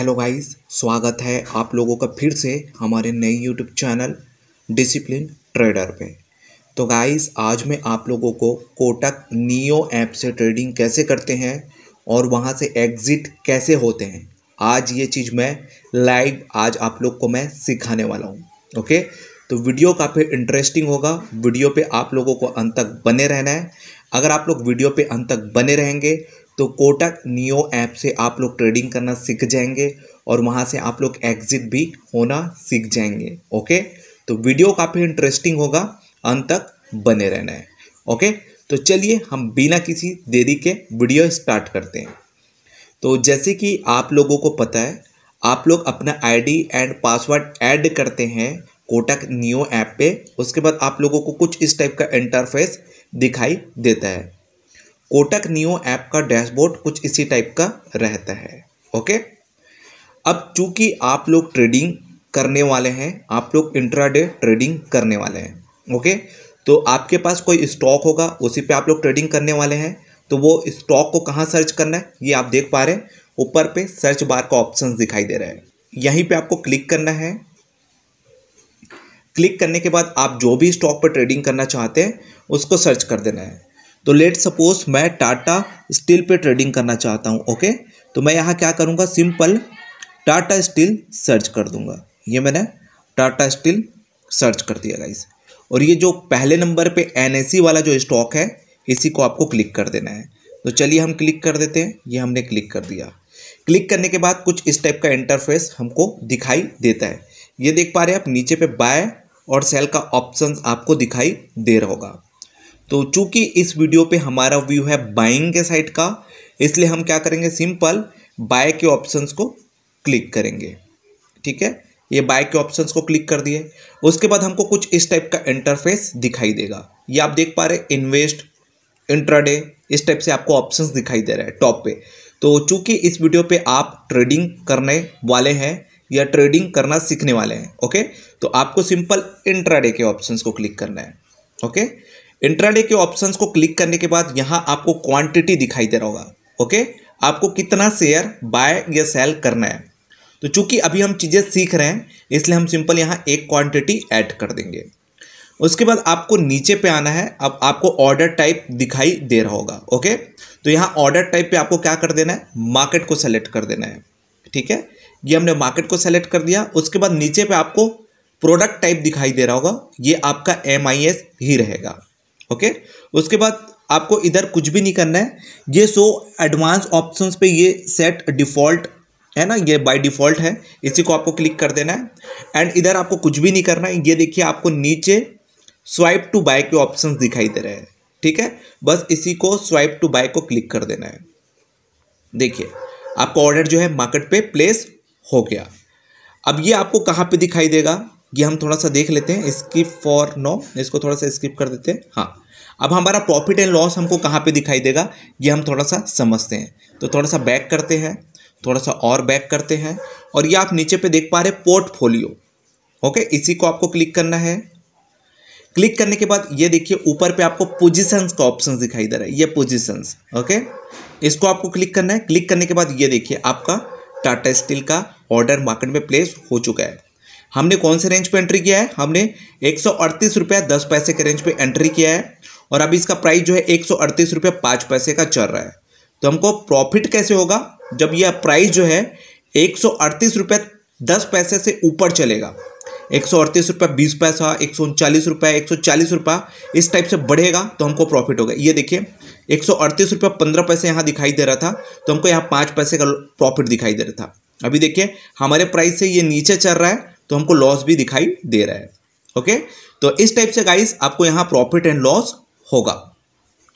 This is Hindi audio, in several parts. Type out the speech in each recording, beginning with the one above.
हेलो गाइस स्वागत है आप लोगों का फिर से हमारे नए यूट्यूब चैनल डिसिप्लिन ट्रेडर पे तो गाइस आज मैं आप लोगों को कोटक नियो ऐप से ट्रेडिंग कैसे करते हैं और वहाँ से एग्ज़िट कैसे होते हैं आज ये चीज़ मैं लाइव आज आप लोग को मैं सिखाने वाला हूँ ओके तो वीडियो काफ़ी इंटरेस्टिंग होगा वीडियो पर आप लोगों को अंत तक बने रहना है अगर आप लोग वीडियो पर अंत तक बने रहेंगे तो कोटक नियो ऐप से आप लोग ट्रेडिंग करना सीख जाएंगे और वहाँ से आप लोग एग्जिट भी होना सीख जाएंगे ओके तो वीडियो काफ़ी इंटरेस्टिंग होगा अंत तक बने रहना है ओके तो चलिए हम बिना किसी देरी के वीडियो स्टार्ट करते हैं तो जैसे कि आप लोगों को पता है आप लोग अपना आईडी एंड पासवर्ड ऐड करते हैं कोटक नियो ऐप पे उसके बाद आप लोगों को कुछ इस टाइप का इंटरफेस दिखाई देता है कोटक नियो ऐप का डैशबोर्ड कुछ इसी टाइप का रहता है ओके अब चूंकि आप लोग ट्रेडिंग करने वाले हैं आप लोग इंट्राडे ट्रेडिंग करने वाले हैं ओके तो आपके पास कोई स्टॉक होगा उसी पे आप लोग ट्रेडिंग करने वाले हैं तो वो स्टॉक को कहाँ सर्च करना है ये आप देख पा रहे हैं ऊपर पे सर्च बार का ऑप्शन दिखाई दे रहा है यहीं पे आपको क्लिक करना है क्लिक करने के बाद आप जो भी स्टॉक पर ट्रेडिंग करना चाहते हैं उसको सर्च कर देना है तो लेट सपोज मैं टाटा स्टील पे ट्रेडिंग करना चाहता हूँ ओके तो मैं यहाँ क्या करूँगा सिंपल टाटा स्टील सर्च कर दूँगा ये मैंने टाटा स्टील सर्च कर दिया गाइस और ये जो पहले नंबर पे एन वाला जो स्टॉक है इसी को आपको क्लिक कर देना है तो चलिए हम क्लिक कर देते हैं ये हमने क्लिक कर दिया क्लिक करने के बाद कुछ इस टाइप का इंटरफेस हमको दिखाई देता है ये देख पा रहे हैं आप नीचे पे बाय और सेल का ऑप्शन आपको दिखाई दे रहा होगा तो चूंकि इस वीडियो पे हमारा व्यू है बाइंग के साइड का इसलिए हम क्या करेंगे सिंपल बाय के ऑप्शंस को क्लिक करेंगे ठीक है ये बाय के ऑप्शंस को क्लिक कर दिए उसके बाद हमको कुछ इस टाइप का इंटरफेस दिखाई देगा ये आप देख पा रहे इन्वेस्ट इंट्राडे इस टाइप से आपको ऑप्शन दिखाई दे रहा है टॉप पे तो चूंकि इस वीडियो पे आप ट्रेडिंग करने वाले हैं या ट्रेडिंग करना सीखने वाले हैं ओके तो आपको सिंपल इंट्राडे के ऑप्शंस को क्लिक करना है ओके इंट्राडे के ऑप्शंस को क्लिक करने के बाद यहाँ आपको क्वांटिटी दिखाई दे रहा होगा ओके आपको कितना शेयर बाय या सेल करना है तो चूंकि अभी हम चीज़ें सीख रहे हैं इसलिए हम सिंपल यहाँ एक क्वांटिटी ऐड कर देंगे उसके बाद आपको नीचे पे आना है अब आपको ऑर्डर टाइप दिखाई दे रहा होगा ओके तो यहाँ ऑर्डर टाइप पर आपको क्या कर देना है मार्केट को सेलेक्ट कर देना है ठीक है ये हमने मार्केट को सेलेक्ट कर दिया उसके बाद नीचे पर आपको प्रोडक्ट टाइप दिखाई दे रहा होगा ये आपका एम ही रहेगा ओके उसके बाद आपको इधर कुछ भी नहीं करना है ये सो एडवांस ऑप्शंस पे ये सेट डिफ़ॉल्ट है ना ये बाय डिफ़ॉल्ट है इसी को आपको क्लिक कर देना है एंड इधर आपको कुछ भी नहीं करना है ये देखिए आपको नीचे स्वाइप टू बाय के ऑप्शंस दिखाई दे रहे हैं ठीक है बस इसी को स्वाइप टू बाय को क्लिक कर देना है देखिए आपका ऑर्डर जो है मार्केट पे प्लेस हो गया अब ये आपको कहाँ पर दिखाई देगा ये हम थोड़ा सा देख लेते हैं स्किप फॉर नो इसको थोड़ा सा स्किप कर देते हैं हाँ अब हमारा प्रॉफिट एंड लॉस हमको कहाँ पे दिखाई देगा ये हम थोड़ा सा समझते हैं तो थोड़ा सा बैक करते हैं थोड़ा सा और बैक करते हैं और ये आप नीचे पे देख पा रहे पोर्टफोलियो ओके इसी को आपको क्लिक करना है क्लिक करने के बाद ये देखिए ऊपर पे आपको पोजिशंस का ऑप्शन दिखाई दे रहा है ये पोजिशंस ओके इसको आपको क्लिक करना है क्लिक करने के बाद ये देखिए आपका टाटा स्टील का ऑर्डर मार्केट में प्लेस हो चुका है हमने कौन से रेंज पे एंट्री किया है हमने एक सौ अड़तीस रुपया दस पैसे के रेंज पे एंट्री किया है और अभी इसका प्राइस जो है एक सौ अड़तीस रुपया पाँच पैसे का चल रहा है तो हमको प्रॉफिट कैसे होगा जब यह प्राइस जो है एक सौ अड़तीस रुपया दस पैसे से ऊपर चलेगा एक सौ अड़तीस रुपये बीस पैसा एक सौ उनचालीस रुपये एक सौ चालीस रुपये इस टाइप से बढ़ेगा तो हमको प्रॉफिट होगा ये देखिए एक सौ अड़तीस रुपये पंद्रह पैसे यहाँ दिखाई दे रहा था तो हमको यहाँ पाँच पैसे का प्रॉफिट दिखाई दे रहा था अभी देखिए हमारे प्राइस से ये नीचे चल रहा है तो हमको लॉस भी दिखाई दे रहा है ओके तो इस टाइप से गाइस आपको यहाँ प्रॉफिट एंड लॉस होगा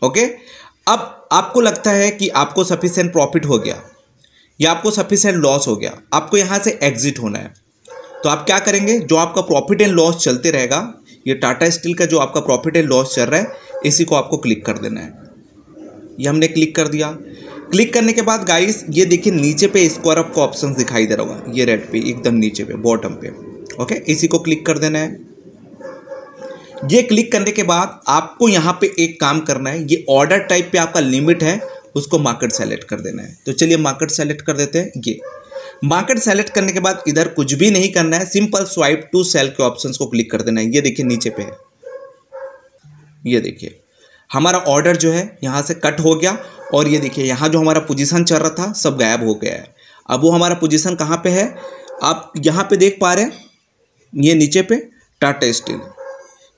ओके अब आपको लगता है कि आपको सफिशेंट प्रॉफिट हो गया या आपको सफिशेंट लॉस हो गया आपको यहाँ से एग्जिट होना है तो आप क्या करेंगे जो आपका प्रॉफिट एंड लॉस चलते रहेगा ये टाटा स्टील का जो आपका प्रॉफिट एंड लॉस चल रहा है इसी को आपको क्लिक कर देना है ये हमने क्लिक कर दिया क्लिक करने के बाद गाइस ये देखिए नीचे पे स्क्वायर अप का ऑप्शन दिखाई दे रहा होगा ये रेड पे एकदम नीचे पे बॉटम पे ओके इसी को क्लिक कर देना है ये क्लिक करने के बाद आपको यहाँ पे एक काम करना है ये ऑर्डर टाइप पे आपका लिमिट है उसको मार्केट सेलेक्ट कर देना है तो चलिए मार्केट सेलेक्ट कर देते हैं ये मार्केट सेलेक्ट करने के बाद इधर कुछ भी नहीं करना है सिंपल स्वाइप टू सेल के ऑप्शन को क्लिक कर देना है ये देखिए नीचे पे है ये देखिए हमारा ऑर्डर जो है यहाँ से कट हो गया और ये देखिए यहाँ जो हमारा पोजीशन चल रहा था सब गायब हो गया है अब वो हमारा पोजीशन कहाँ पे है आप यहाँ पे देख पा रहे हैं ये नीचे पे टाटा स्टील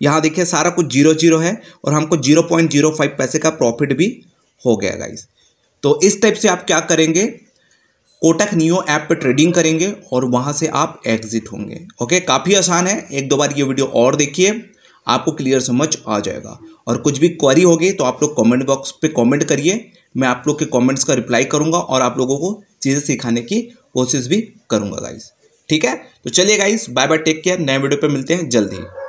यहाँ देखिए सारा कुछ जीरो जीरो है और हमको जीरो पॉइंट जीरो फाइव पैसे का प्रॉफिट भी हो गया गाइज तो इस टाइप से आप क्या करेंगे कोटक न्यू ऐप पे ट्रेडिंग करेंगे और वहाँ से आप एग्जिट होंगे ओके काफ़ी आसान है एक दो बार ये वीडियो और देखिए आपको क्लियर समझ आ जाएगा और कुछ भी क्वारी होगी तो आप लोग कमेंट बॉक्स पे कमेंट करिए मैं आप लोग के कमेंट्स का रिप्लाई करूंगा और आप लोगों को चीज़ें सिखाने की कोशिश भी करूंगा गाइस ठीक है तो चलिए guys bye bye take care नए वीडियो पे मिलते हैं जल्दी